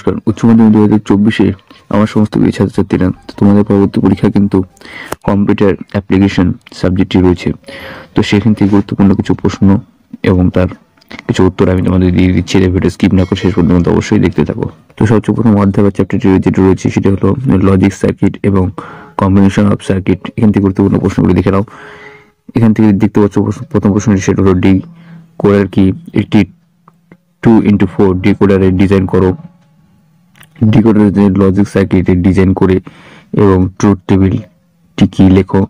নমস্কার উচ্চ মাধ্যমিক দু হাজার চব্বিশে আমার সমস্ত প্রিয় ছাত্রছাত্রীরা তোমাদের পরবর্তী পরীক্ষা কিন্তু কম্পিউটার অ্যাপ্লিকেশন সাবজেক্টটি রয়েছে তো সেখান থেকে গুরুত্বপূর্ণ কিছু প্রশ্ন এবং তার কিছু উত্তর আমি তোমাদের দিয়ে দিচ্ছি ভিডিও স্কিপ না করে শেষ পর্যন্ত অবশ্যই দেখতে থাকো তো সবচেয়ে প্রথম অধ্যায় বা চ্যাপ্টারটি যেটি রয়েছে সেটি হলো লজিক সার্কিট এবং কম্বিনেশন অফ সার্কিট এখান থেকে গুরুত্বপূর্ণ প্রশ্নগুলি দেখে নাও এখান থেকে দেখতে পাচ্ছ প্রথম প্রশ্নটি সেটা হলো ডি কোডার কি একটি টু ইন্টু ফোর ডি কোডারের ডিজাইন করো ডিকোডারের লজিক সার্কিটের ডিজাইন করে এবং ট্রুথ টেবিল টিকি লেখো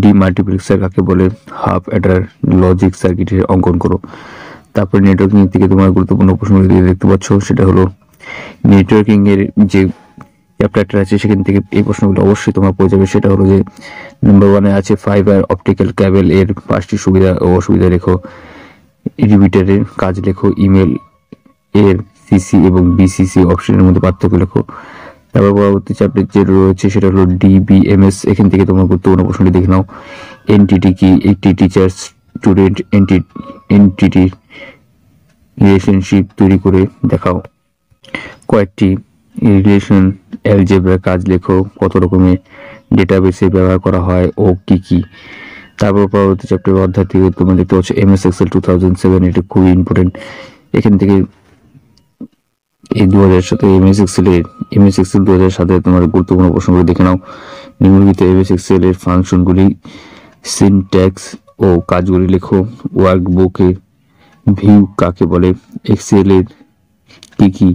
ডি মাল্টিপ্লেক্সার কাকে বলে হাফ অ্যাডার লজিক সার্কিটের অঙ্কন করো তারপরে নেটওয়ার্কিং থেকে তোমার গুরুত্বপূর্ণ প্রশ্নগুলি দেখতে পাচ্ছ সেটা হলো নেটওয়ার্কিংয়ের যে চ্যাপ্টারটা আছে সেখান থেকে এই প্রশ্নগুলো অবশ্যই তোমার পড়ে যাবে সেটা হলো যে নাম্বার ওয়ানে আছে ফাইবার অপটিক্যাল ক্যাবেল এর পাঁচটি সুবিধা ও অসুবিধা লেখো রিপিটারের কাজ লেখো ইমেল এর সিসি এবং বিসিসি অপশনের মধ্যে পার্থক্য লেখো তারপর পরবর্তী চ্যাপ্টার যে রয়েছে সেটা হলো ডিবিএমএস এখান থেকে তোমার গুরুত্বপূর্ণ প্রশ্নটি দেখে নাও এনটিটি কি একটি টিচার স্টুডেন্ট এনটি এনটিটি রিলেশনশিপ তৈরি করে দেখাও কয়েকটি রিলেশন অ্যালজেব্রা কাজ লেখো কত রকমের ডেটাবেসে ব্যবহার করা হয় ও কি কি তারপর পরবর্তী চ্যাপ্টার অধ্যায় থেকে তোমার দেখতে পাচ্ছ M S Excel two thousand seven এটা খুবই ইম্পর্টেন্ট এখান থেকে এই দু হাজার সাথে এমএস এক্সেলের এমএস এক্সেল দু হাজার সাথে তোমার গুরুত্বপূর্ণ প্রশ্নগুলো দেখে নাও নিম্নলিখিত এমএস এর ফাংশনগুলি সিনট্যাক্স ও কাজগুলি লেখো বুকে ভিউ কাকে বলে এর কী কী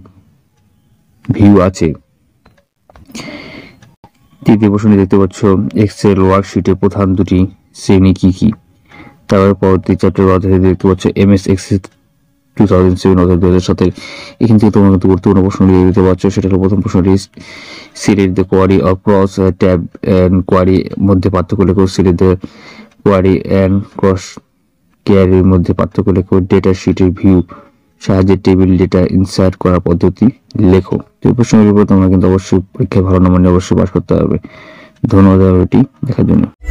ভিউ আছে তৃতীয় প্রশ্নে দেখতে পাচ্ছ এক্সেল ওয়ার্কশিটে প্রধান দুটি শ্রেণী কী কী তারপর পরবর্তী চ্যাপ্টার অধ্যায়ে দেখতে পাচ্ছ M S Excel two thousand seven দু হাজার গুরুত্বপূর্ণ প্রশ্ন দিতে পারছো সেটা হলো প্রথম কোয়ারি ক্রস ট্যাব কোয়ারি মধ্যে পার্থক্য কোয়ারি অ্যান্ড ক্রস মধ্যে পার্থক্য ডেটা ভিউ সাহায্যে টেবিল ডেটা করার পদ্ধতি লেখো প্রশ্নগুলির উপর তোমরা কিন্তু অবশ্যই পরীক্ষায় ভালো নম্বর নিয়ে অবশ্যই পাশ করতে হবে ধন্যবাদ দেখার জন্য